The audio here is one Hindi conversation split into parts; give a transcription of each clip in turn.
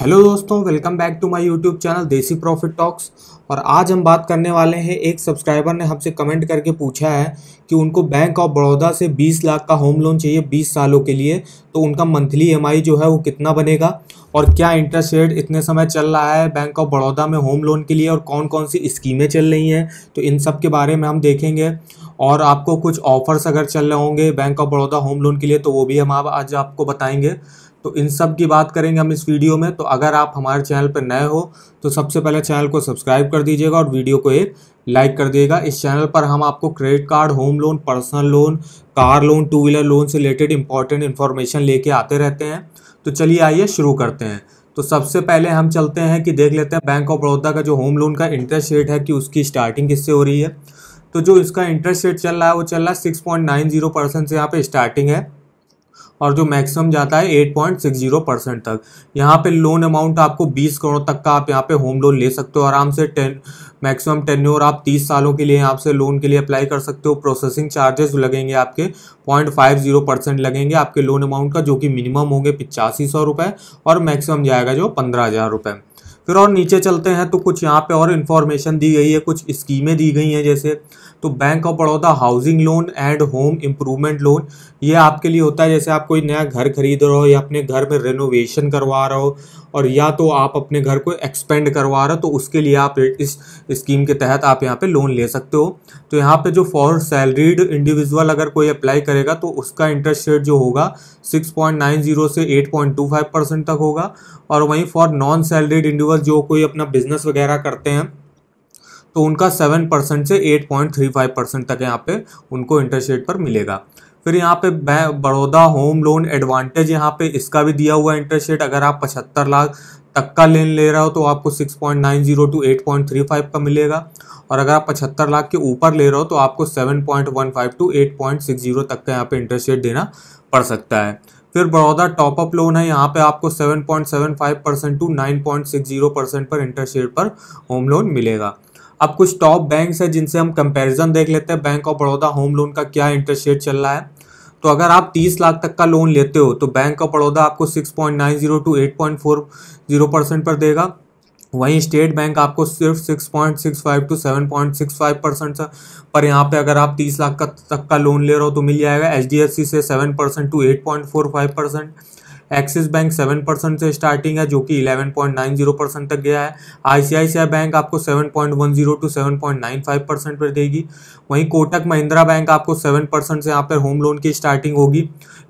हेलो दोस्तों welcome back to my YouTube channel Desi Profit Talks और आज हम बात करने वाले हैं एक सब्सक्राइबर ने हमसे कमेंट करके पूछा है कि उनको बैंक ऑफ बड़ौदा से 20 लाख का होम लोन चाहिए 20 सालों के लिए तो उनका मंथली ई जो है वो कितना बनेगा और क्या इंटरेस्ट रेट इतने समय चल रहा है बैंक ऑफ बड़ौदा में होम लोन के लिए और कौन कौन सी स्कीमें चल रही हैं तो इन सब के बारे में हम देखेंगे और आपको कुछ ऑफर्स अगर चल रहे होंगे bank of Baroda home loan के लिए तो वो भी हम आज आपको बताएंगे तो इन सब की बात करेंगे हम इस वीडियो में तो अगर आप हमारे चैनल पर नए हो तो सबसे पहले चैनल को सब्सक्राइब कर दीजिएगा और वीडियो को एक लाइक कर दिएगा इस चैनल पर हम आपको credit card home loan personal loan car loan two wheeler loan से रिलेटेड इंपॉर्टेंट इन्फॉर्मेशन लेके आते रहते हैं तो चलिए आइए शुरू करते हैं तो सबसे पहले हम चलते हैं कि देख लेते हैं बैंक ऑफ बड़ौदा का जो होम लोन का इंटरेस्ट रेट है कि उसकी स्टार्टिंग किससे हो रही है तो जो इसका इंटरेस्ट रेट चल रहा है वो चल रहा है six point nine zero percent से यहाँ पे स्टार्टिंग है और जो मैक्सिमम जाता है 8.60 परसेंट तक यहाँ पे लोन अमाउंट आपको 20 करोड़ तक का आप यहाँ पे होम लोन ले सकते हो आराम से टेन मैक्सिमम टेन्योर आप 30 सालों के लिए यहाँ से लोन के लिए अप्लाई कर सकते हो प्रोसेसिंग चार्जेस लगेंगे आपके 0.50 परसेंट लगेंगे आपके लोन अमाउंट का जो कि मिनिमम होंगे पिचासी सौ रुपये और मैक्सिमम जाएगा जो पंद्रह हज़ार रुपये फिर और नीचे चलते हैं तो कुछ यहाँ पे और इन्फॉर्मेशन दी गई है कुछ स्कीमें दी गई हैं जैसे तो bank of Baroda housing loan and home improvement loan ये आपके लिए होता है जैसे आप कोई नया घर खरीद रहे हो या अपने घर में रेनोवेशन करवा रहे हो और या तो आप अपने घर को एक्सपेंड करवा रहे हो तो उसके लिए आप इस स्कीम के तहत आप यहाँ पे लोन ले सकते हो तो यहाँ पे जो फॉर सैलरीड इंडिविजुअल अगर कोई अप्लाई करेगा तो उसका इंटरेस्ट रेट जो होगा 6.90 से 8.25 परसेंट तक होगा और वहीं फॉर नॉन सैलरीड इंडिविजुअल जो कोई अपना बिजनेस वगैरह करते हैं तो उनका सेवन परसेंट से eight point three five percent तक यहाँ पे उनको इंटरेस्ट रेट पर मिलेगा फिर यहाँ पे बड़ौदा होम लोन एडवांटेज यहाँ पे इसका भी दिया हुआ इंटरेस्ट रेट अगर आप पचहत्तर लाख तक का लेन ले रहे हो तो आपको 6.90 टू 8.35 का मिलेगा और अगर आप पचहत्तर लाख के ऊपर ले रहे हो तो आपको 7.15 टू 8.60 तक का यहाँ पे इंटरेस्ट रेट देना पड़ सकता है फिर बड़ौदा टॉपअप लोन है यहाँ पे आपको 7.75 परसेंट टू 9.60 परसेंट पर इंटरेस्ट रेट पर होम लोन मिलेगा अब कुछ टॉप बैंक्स हैं जिनसे हम कंपैरिजन देख लेते हैं bank of Baroda home loan का क्या इंटरेस्ट रेट चल रहा है तो अगर आप 30 लाख तक का लोन लेते हो तो बैंक ऑफ बड़ौदा आपको 6.90 टू 8.40 परसेंट पर देगा वहीं स्टेट बैंक आपको सिर्फ 6.65 टू 7.65 परसेंट पर यहाँ पे अगर आप 30 लाख का तक का लोन ले रहे हो तो मिल जाएगा एच से 7 percent to 8.45 percent Axis bank seven percent से स्टार्टिंग है जो कि eleven point nine zero percent तक गया है आईसीआईसीआई बैंक आपको seven point one zero to seven point nine five percent पर देगी वहीं कोटक महिंद्रा बैंक आपको सेवन परसेंट से यहाँ पर होम लोन की स्टार्टिंग होगी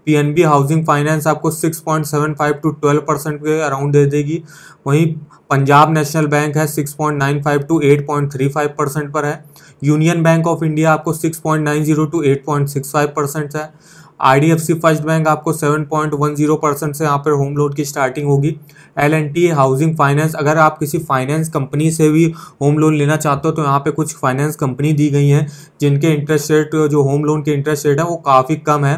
पीएनबी हाउसिंग फाइनेंस आपको six point seven five to twelve percent के अराउंड दे देगी वहीं पंजाब नेशनल बैंक है six point nine five to eight point three five percent पर है यूनियन बैंक ऑफ इंडिया आपको six point nine zero to eight point six five percent है आईडीएफसी फर्स्ट बैंक आपको 7.10 परसेंट से यहाँ पर होम लोन की स्टार्टिंग होगी एलएनटी हाउसिंग फाइनेंस अगर आप किसी फाइनेंस कंपनी से भी होम लोन लेना चाहते हो तो यहाँ पे कुछ फाइनेंस कंपनी दी गई हैं जिनके इंटरेस्ट रेट जो होम लोन के इंटरेस्ट रेट है वो काफ़ी कम है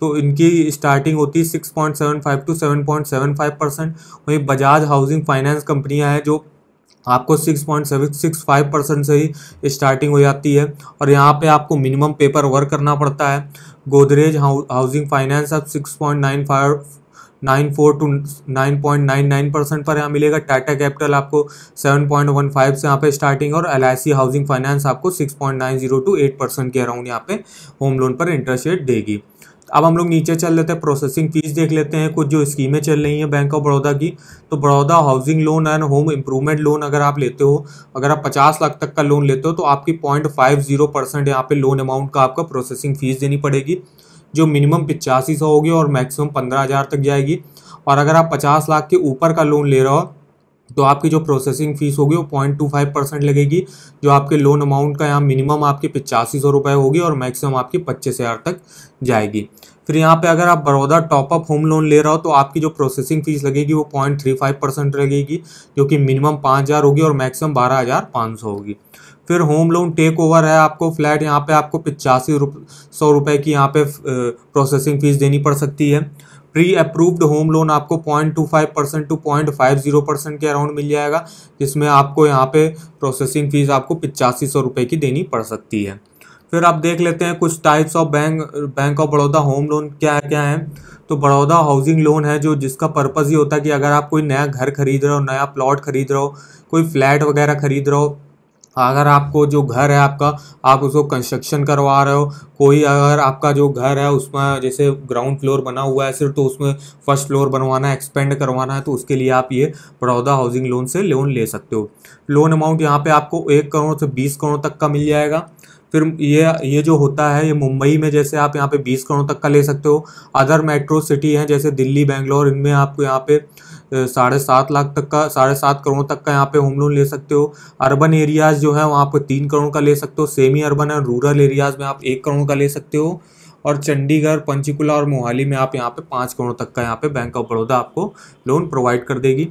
तो इनकी स्टार्टिंग होती है six point seven five to seven point seven five percent वहीं बजाज हाउसिंग फाइनेंस कंपनियाँ हैं जो आपको six point seven six five percent से ही स्टार्टिंग हो जाती है और यहाँ पे आपको मिनिमम पेपर वर्क करना पड़ता है गोदरेज हाउसिंग फाइनेंस अब six point nine five nine four to nine point nine nine percent पर यहाँ मिलेगा टाटा कैपिटल आपको सेवन पॉइंट वन फाइव से यहाँ पे स्टार्टिंग और एल हाउसिंग फाइनेंस आपको six point nine zero to eight percent के अराउंड यहाँ पे होम लोन पर इंटरेस्ट रेट देगी अब हम लोग नीचे चल लेते हैं प्रोसेसिंग फीस देख लेते हैं कुछ जो स्कीमें चल रही हैं बैंक ऑफ बड़ौदा की तो Baroda housing loan and home improvement loan अगर आप लेते हो अगर आप पचास लाख तक का लोन लेते हो तो आपकी पॉइंट फाइव जीरो परसेंट यहाँ पे लोन अमाउंट का आपका प्रोसेसिंग फीस देनी पड़ेगी जो मिनिमम पिचासी सौ होगी और मैक्सिमम पंद्रह हज़ार तक जाएगी और अगर आप पचास लाख के ऊपर का लोन ले रहे हो तो आपकी जो प्रोसेसिंग फीस होगी वो पॉइंट टू फाइव परसेंट लगेगी जो आपके लोन अमाउंट का यहाँ मिनिमम आपकी पचासी सौ रुपये होगी और मैक्सिमम आपकी पच्चीस हज़ार तक जाएगी फिर यहाँ पे अगर आप बड़ौदा टॉपअप होम लोन ले रहे हो तो आपकी जो प्रोसेसिंग फीस लगेगी वो पॉइंट थ्री फाइव परसेंट लगेगी जो कि मिनिमम पाँच हज़ार होगी और मैक्सिमम बारह हज़ार पाँच सौ होगी फिर होम लोन टेक ओवर है आपको फ्लैट यहाँ पे आपको पचासी रुप सौ रुपये की यहाँ पे प्रोसेसिंग फीस देनी पड़ सकती है प्री अप्रूव्ड होम लोन आपको point two five percent to point five zero percent के अराउंड मिल जाएगा जिसमें आपको यहाँ पे प्रोसेसिंग फीस आपको पिचासी सौ रुपये की देनी पड़ सकती है फिर आप देख लेते हैं कुछ types of bank bank of Baroda home loan क्या क्या है तो बड़ौदा हाउसिंग लोन है जो जिसका पर्पज़ ये होता है कि अगर आप कोई नया घर खरीद रहे हो नया प्लॉट खरीद रहे हो कोई फ्लैट वगैरह खरीद रहे हो अगर आपको जो घर है आपका आप उसको कंस्ट्रक्शन करवा रहे हो कोई अगर आपका जो घर है उसमें जैसे ग्राउंड फ्लोर बना हुआ है सिर्फ तो उसमें फर्स्ट फ्लोर बनवाना है एक्सपेंड करवाना है तो उसके लिए आप ये बड़ौदा हाउसिंग लोन से लोन ले सकते हो लोन अमाउंट यहाँ पे आपको एक करोड़ से बीस करोड़ तक का मिल जाएगा फिर ये ये जो होता है ये मुंबई में जैसे आप यहाँ पे बीस करोड़ तक का ले सकते हो अदर मेट्रो सिटी हैं जैसे दिल्ली बेंगलोर इनमें आपको यहाँ पे साढ़े सात लाख तक का साढ़े सात करोड़ तक का यहाँ पे होम लोन ले सकते हो अर्बन एरियाज जो है वहाँ पर तीन करोड़ का ले सकते हो semi urban and rural areas में आप एक करोड़ का ले सकते हो और चंडीगढ़ पंचकुला और मोहाली में आप यहाँ पे पाँच करोड़ तक का यहाँ पे बैंक ऑफ बड़ौदा आपको लोन प्रोवाइड कर देगी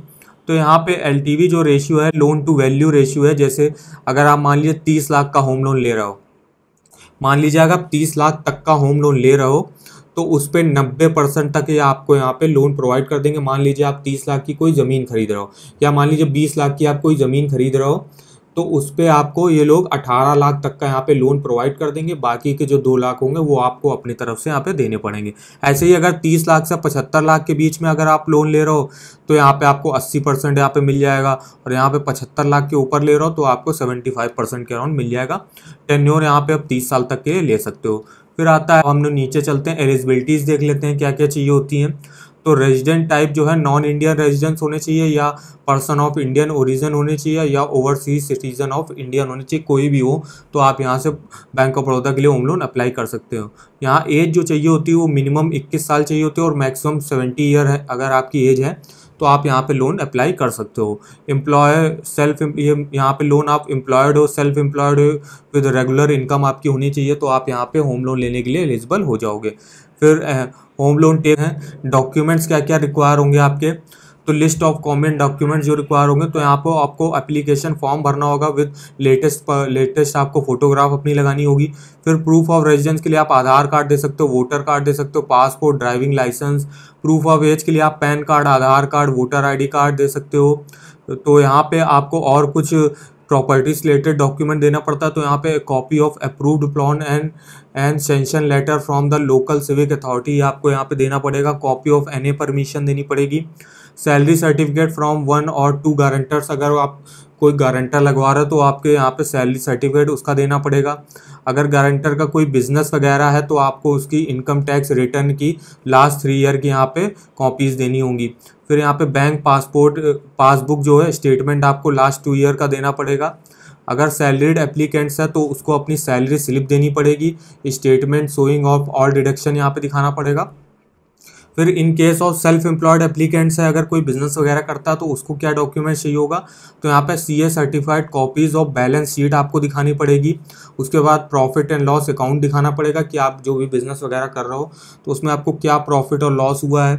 तो यहाँ पे एल जो रेशियो है लोन टू वैल्यू रेशियो है जैसे अगर आप मान लीजिए तीस लाख का होम लोन ले रहे हो मान लीजिए अगर आप तीस लाख तक का होम लोन ले रहे हो तो उस पर नब्बे परसेंट तक ये आपको यहाँ पे लोन प्रोवाइड कर देंगे मान लीजिए आप तीस लाख की कोई ज़मीन खरीद रहे हो या मान लीजिए बीस लाख की आप कोई ज़मीन खरीद रहे हो तो उस पर आपको ये लोग अठारह लाख तक का यहाँ पे लोन प्रोवाइड कर देंगे बाकी के जो दो लाख होंगे वो आपको अपनी तरफ से यहाँ पे देने पड़ेंगे ऐसे ही अगर तीस लाख से पचहत्तर लाख के बीच में अगर आप लोन ले रहे हो तो यहाँ पे आपको अस्सी परसेंट यहाँ पे मिल जाएगा और यहाँ पे पचहत्तर लाख के ऊपर ले रहे हो तो आपको सेवेंटी फाइव परसेंट के अराउंड मिल जाएगा टेन्योर यहाँ पे आप तीस साल तक के लिए ले सकते हो फिर आता है हम लोग नीचे चलते हैं एलिजिबिलिटीज़ देख लेते हैं क्या क्या चाहिए होती हैं तो रेजिडेंट टाइप जो है नॉन इंडियन रेजिडेंस होने चाहिए या पर्सन ऑफ इंडियन ओरिजिन होने चाहिए या ओवरसीज सिटीजन ऑफ इंडियन होने चाहिए कोई भी हो तो आप यहाँ से बैंक ऑफ बड़ौदा के लिए होम लोन अप्लाई कर सकते हो यहाँ एज जो चाहिए होती है वो मिनिमम इक्कीस साल चाहिए होती है और मैक्सिमम सेवेंटी ईयर है अगर आपकी एज है तो आप यहाँ पे लोन अप्लाई कर सकते हो एम्प्लॉय सेल्फ ये यहाँ पे लोन आप एम्प्लॉयड हो सेल्फ एम्प्लॉयड हो विद रेगुलर इनकम आपकी होनी चाहिए तो आप यहाँ पे होम लोन लेने के लिए एलिजिबल हो जाओगे फिर होम लोन टेक हैं डॉक्यूमेंट्स क्या क्या रिक्वायर होंगे आपके तो लिस्ट ऑफ कॉमन डॉक्यूमेंट जो रिक्वायर होंगे तो यहाँ पर आपको अप्लीकेशन फॉर्म भरना होगा विद लेटेस्ट लेटेस्ट आपको फोटोग्राफ अपनी लगानी होगी फिर प्रूफ ऑफ रेजिडेंस के लिए आप आधार कार्ड दे सकते हो वोटर कार्ड दे सकते हो passport driving licence proof of age के लिए आप PAN card Aadhaar card voter ID card दे सकते हो तो यहाँ पे आपको और कुछ प्रॉपर्टीज रिलेटेड डॉक्यूमेंट देना पड़ता है तो यहाँ पे copy of approved plan and and sanction letter from the local civic authority आपको यहाँ पे देना पड़ेगा copy of N A permission देनी पड़ेगी सैलरी सर्टिफिकेट फ्रॉम वन और टू गारंटर्स अगर आप कोई गारंटर लगवा रहे हो तो आपके यहाँ पे सैलरी सर्टिफिकेट उसका देना पड़ेगा अगर गारंटर का कोई बिजनेस वगैरह है तो आपको उसकी इनकम टैक्स रिटर्न की लास्ट थ्री ईयर की यहाँ पे कॉपीज़ देनी होंगी फिर यहाँ पे बैंक पासपोर्ट पासबुक जो है स्टेटमेंट आपको लास्ट टू ईयर का देना पड़ेगा अगर सैलरीड एप्लीकेंट्स है तो उसको अपनी सैलरी स्लिप देनी पड़ेगी statement showing of all deduction यहाँ पे दिखाना पड़ेगा फिर in case of self employed applicants है अगर कोई बिजनेस वगैरह करता है तो उसको क्या डॉक्यूमेंट चाहिए होगा तो यहाँ पे C A certified copies of balance sheet आपको दिखानी पड़ेगी उसके बाद प्रॉफिट एंड लॉस अकाउंट दिखाना पड़ेगा कि आप जो भी बिजनेस वगैरह कर रहे हो तो उसमें आपको क्या प्रॉफिट और लॉस हुआ है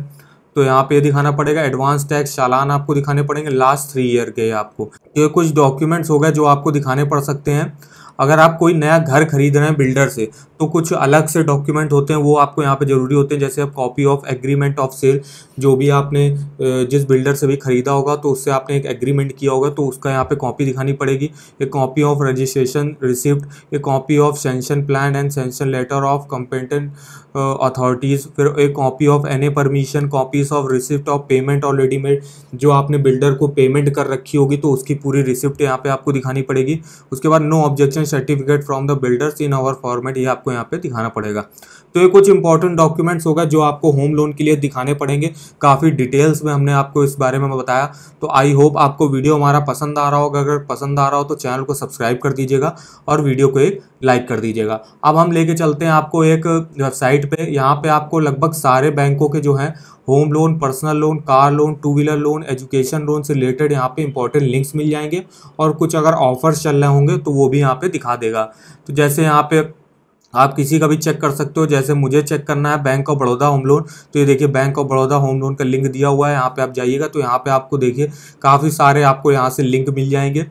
तो यहाँ पे दिखाना पड़ेगा एडवांस टैक्स चालान आपको दिखाने पड़ेंगे लास्ट थ्री ईयर के आपको ये कुछ डॉक्यूमेंट्स हो गए जो आपको दिखाने पड़ सकते हैं अगर आप कोई नया घर खरीद रहे हैं बिल्डर से तो कुछ अलग से डॉक्यूमेंट होते हैं वो आपको यहाँ पे ज़रूरी होते हैं जैसे आप copy of agreement of sale जो भी आपने जिस बिल्डर से भी ख़रीदा होगा तो उससे आपने एक एग्रीमेंट किया होगा तो उसका यहाँ पे कॉपी दिखानी पड़ेगी एक कॉपी ऑफ रजिस्ट्रेशन रिसिप्ट एक copy of sanction plan and sanction letter of competent authorities फिर एक copy of N permission copies of receipt of payment already made जो आपने बिल्डर को पेमेंट कर रखी होगी तो उसकी पूरी रिसिप्ट यहाँ पे आपको दिखानी पड़ेगी उसके बाद no objection certificate from the builders in our format ये आपको यहाँ पे दिखाना पड़ेगा तो ये कुछ इंपॉर्टेंट डॉक्यूमेंट्स होगा जो आपको होम लोन के लिए दिखाने पड़ेंगे काफ़ी डिटेल्स में हमने आपको इस बारे में बताया तो आई होप आपको वीडियो हमारा पसंद आ रहा होगा अगर पसंद आ रहा हो तो चैनल को सब्सक्राइब कर दीजिएगा और वीडियो को एक लाइक कर दीजिएगा अब हम लेके चलते हैं आपको एक वेबसाइट पर यहाँ पर आपको लगभग सारे बैंकों के जो हैं home loan personal loan car loan two wheeler loan education loan से रिलेटेड यहाँ पे इंपॉर्टेंट लिंक्स मिल जाएंगे और कुछ अगर ऑफर्स चल रहे होंगे तो वो भी यहाँ पे दिखा देगा तो जैसे यहाँ पे आप किसी का भी चेक कर सकते हो जैसे मुझे चेक करना है bank of Baroda home loan तो ये देखिए bank of Baroda home loan का लिंक दिया हुआ है यहाँ पे आप जाइएगा तो यहाँ पे आपको देखिए काफ़ी सारे आपको यहाँ से लिंक मिल जाएंगे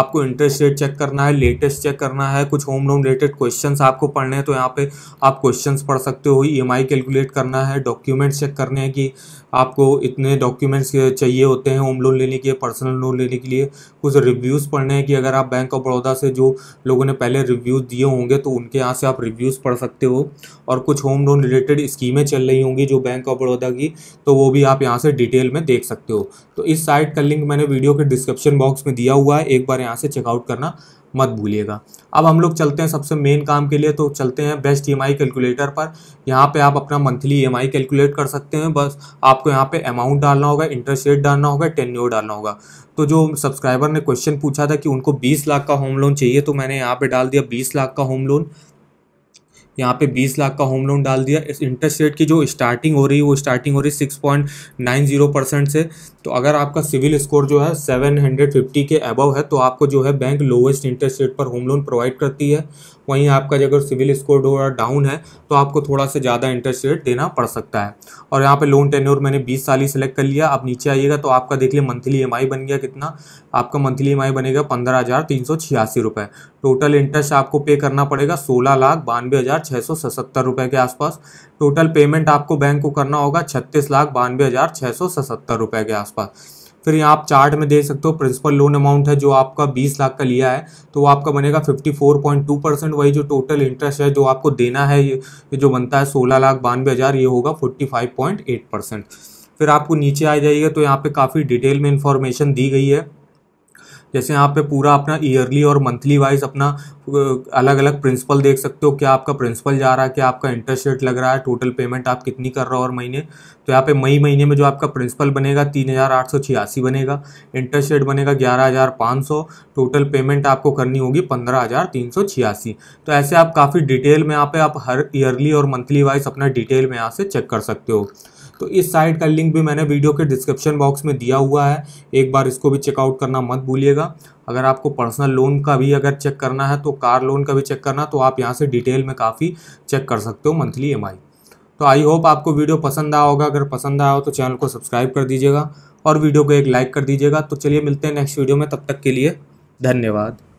आपको इंटरेस्ट रेट चेक करना है लेटेस्ट चेक करना है कुछ होम लोन रिलेटेड क्वेश्चंस आपको पढ़ने हैं तो यहाँ पे आप क्वेश्चंस पढ़ सकते हो ई कैलकुलेट करना है डॉक्यूमेंट्स चेक करने हैं कि आपको इतने डॉक्यूमेंट्स चाहिए होते हैं होम लोन लेने के लिए पर्सनल लोन लेने के लिए कुछ रिव्यूज़ पढ़ने हैं कि अगर आप बैंक ऑफ बड़ौदा से जो लोगों ने पहले रिव्यूज़ दिए होंगे तो उनके यहाँ से आप रिव्यूज़ पढ़ सकते हो और कुछ होम लोन रिलेटेड स्कीमें चल रही होंगी जो बैंक ऑफ बड़ौदा की तो वो भी आप यहाँ से डिटेल में देख सकते हो तो इस साइट का लिंक मैंने वीडियो के डिस्क्रिप्शन बॉक्स में दिया हुआ है एक बार यहाँ से चेकआउट करना मत भूलिएगा अब हम लोग चलते हैं सबसे मेन काम के लिए तो चलते हैं बेस्ट ई कैलकुलेटर पर यहाँ पे आप अपना मंथली ई कैलकुलेट कर सकते हैं बस आपको यहाँ पे अमाउंट डालना होगा इंटरेस्ट रेट डालना होगा टेन्योर डालना होगा तो जो सब्सक्राइबर ने क्वेश्चन पूछा था कि उनको बीस लाख का होम लोन चाहिए तो मैंने यहाँ पर डाल दिया बीस लाख का होम लोन यहाँ पे 20 लाख का होम लोन डाल दिया इस इंटरेस्ट रेट की जो स्टार्टिंग हो रही है वो स्टार्टिंग हो रही है जीरो परसेंट से तो अगर आपका सिविल स्कोर जो है 750 के अबव है तो आपको जो है बैंक लोवेस्ट इंटरेस्ट रेट पर होम लोन प्रोवाइड करती है वहीं आपका अगर सिविल स्कोर थोड़ा डाउन है तो आपको थोड़ा सा ज़्यादा इंटरेस्ट रेट देना पड़ सकता है और यहाँ पर लोन टेन्योर मैंने बीस साल ही सिलेक्ट कर लिया आप नीचे आइएगा तो आपका देख लिया मंथली ई बन गया कितना आपका मंथली ई e बनेगा पंद्रह हज़ार तीन सौ छियासी टोटल इंटरेस्ट आपको पे करना पड़ेगा सोलह लाख बानवे हज़ार छः सौ सतहत्तर रुपये के आसपास टोटल पेमेंट आपको बैंक को करना होगा छत्तीस लाख बानवे हज़ार छः सौ सतहत्तर रुपये के आसपास फिर यहाँ आप चार्ट में देख सकते हो प्रिंसिपल लोन अमाउंट है जो आपका बीस लाख का लिया है तो वो आपका बनेगा fifty four point two percent वही जो टोटल इंटरेस्ट है जो आपको देना है ये जो बनता है सोलह लाख बानवे हज़ार ये होगा forty five point eight percent फिर आपको नीचे आ जाइएगा तो यहाँ पे काफ़ी डिटेल में इंफॉर्मेशन दी गई है जैसे यहाँ पे पूरा अपना ईयरली और मंथली वाइज अपना अलग अलग प्रिंसिपल देख सकते हो क्या आपका प्रिंसिपल जा रहा है क्या आपका इंटरेस्ट रेट लग रहा है टोटल पेमेंट आप कितनी कर रहे हो और महीने तो यहाँ पे मई महीने में जो आपका प्रिंसिपल बनेगा तीन हज़ार आठ सौ छियासी बनेगा इंटरेस्ट रेट बनेगा ग्यारह हज़ार पाँच सौ टोटल पेमेंट आपको करनी होगी पंद्रह हज़ार तीन सौ छियासी तो ऐसे आप काफ़ी डिटेल में यहाँ पे आप हर ईयरली और मंथली वाइज अपना डिटेल में यहाँ से चेक कर सकते हो तो इस साइट का लिंक भी मैंने वीडियो के डिस्क्रिप्शन बॉक्स में दिया हुआ है एक बार इसको भी चेकआउट करना मत भूलिएगा अगर आपको पर्सनल लोन का भी अगर चेक करना है तो कार लोन का भी चेक करना तो आप यहाँ से डिटेल में काफ़ी चेक कर सकते हो मंथली ई तो आई होप आपको वीडियो पसंद आया होगा अगर पसंद आया हो तो चैनल को सब्सक्राइब कर दीजिएगा और वीडियो को एक लाइक कर दीजिएगा तो चलिए मिलते हैं नेक्स्ट वीडियो में तब तक के लिए धन्यवाद